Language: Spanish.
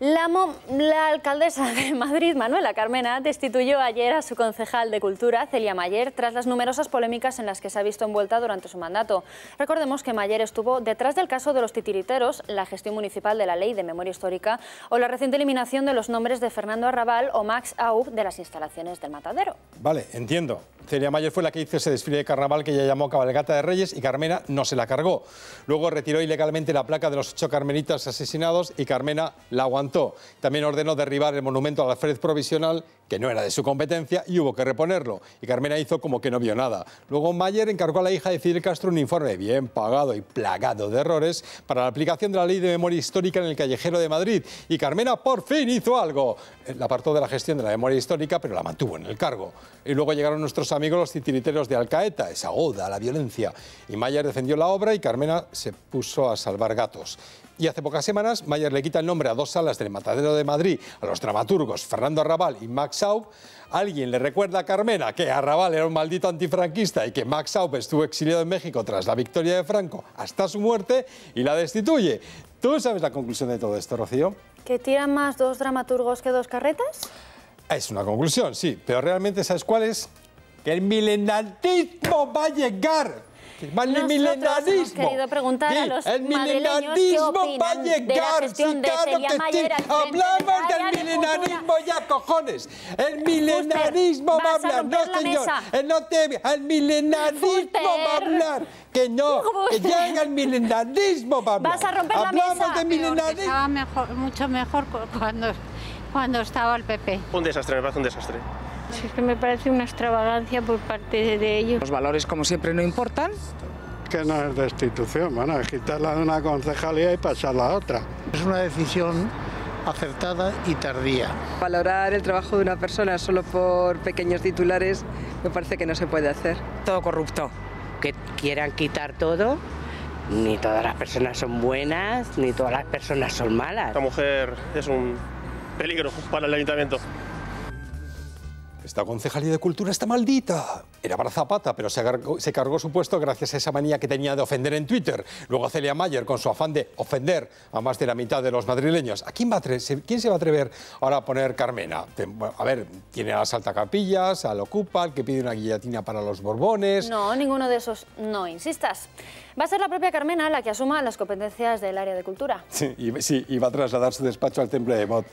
La, alcaldesa de Madrid, Manuela Carmena, destituyó ayer a su concejal de Cultura, Celia Mayer, tras las numerosas polémicas en las que se ha visto envuelta durante su mandato. Recordemos que Mayer estuvo detrás del caso de los titiriteros, la gestión municipal de la Ley de Memoria Histórica o la reciente eliminación de los nombres de Fernando Arrabal o Max Aub de las instalaciones del Matadero. Vale, entiendo. Celia Mayer fue la que hizo ese desfile de carnaval que ella llamó Cabalgata de Reyes y Carmena no se la cargó. Luego retiró ilegalmente la placa de los ocho carmenitas asesinados y Carmena la aguantó. También ordenó derribar el monumento a la Alfred provisional, que no era de su competencia, y hubo que reponerlo. Y Carmena hizo como que no vio nada. Luego Mayer encargó a la hija de Fidel Castro un informe bien pagado y plagado de errores para la aplicación de la ley de memoria histórica en el callejero de Madrid. Y Carmena por fin hizo algo. Eh, la apartó de la gestión de la memoria histórica, pero la mantuvo en el cargo. Y luego llegaron nuestros amigos los titiriteros de Alcaeta. esa oda a la violencia. Y Mayer defendió la obra y Carmena se puso a salvar gatos. Y hace pocas semanas, Mayer le quita el nombre a dos salas del Matadero de Madrid, a los dramaturgos Fernando Arrabal y Max Saub. Alguien le recuerda a Carmena que Arrabal era un maldito antifranquista y que Max Saub estuvo exiliado en México tras la victoria de Franco hasta su muerte y la destituye. ¿Tú sabes la conclusión de todo esto, Rocío? ¿Que tiran más dos dramaturgos que dos carretas? Es una conclusión, sí, pero realmente ¿sabes cuál es? que el milenarismo va a llegar. va milenarismo. el milenarismo va a llegar. De que Hablamos del milenarismo ya, cojones. El milenarismo va a hablar. no, señor. El, milenarismo va a hablar. Que no, que llega el milenarismo va a hablar. Vas a romper la mesa. de milenarismo. mucho mejor cuando cuando estaba el PP. Un desastre, me parece un desastre. Es que me parece una extravagancia por parte de ellos. Los valores, como siempre, no importan. Que no es destitución, bueno, a quitarla de una concejalía y pasarla a otra. Es una decisión acertada y tardía. Valorar el trabajo de una persona solo por pequeños titulares me parece que no se puede hacer. Todo corrupto. Que quieran quitar todo, ni todas las personas son buenas, ni todas las personas son malas. La mujer es un peligro para el ayuntamiento. Esta concejalía de cultura está maldita. Era para Zapata, pero se cargó, su puesto gracias a esa manía que tenía de ofender en Twitter. Luego Celia Mayer, con su afán de ofender a más de la mitad de los madrileños. ¿A quién, va a quién se va a atrever ahora a poner Carmena? A ver, tiene a Salta a al Ocupa, al que pide una guillotina para los Borbones. No, ninguno de esos. No insistas. Va a ser la propia Carmena la que asuma las competencias del área de cultura. Sí, y, sí, y va a trasladar su despacho al Temple de Mot.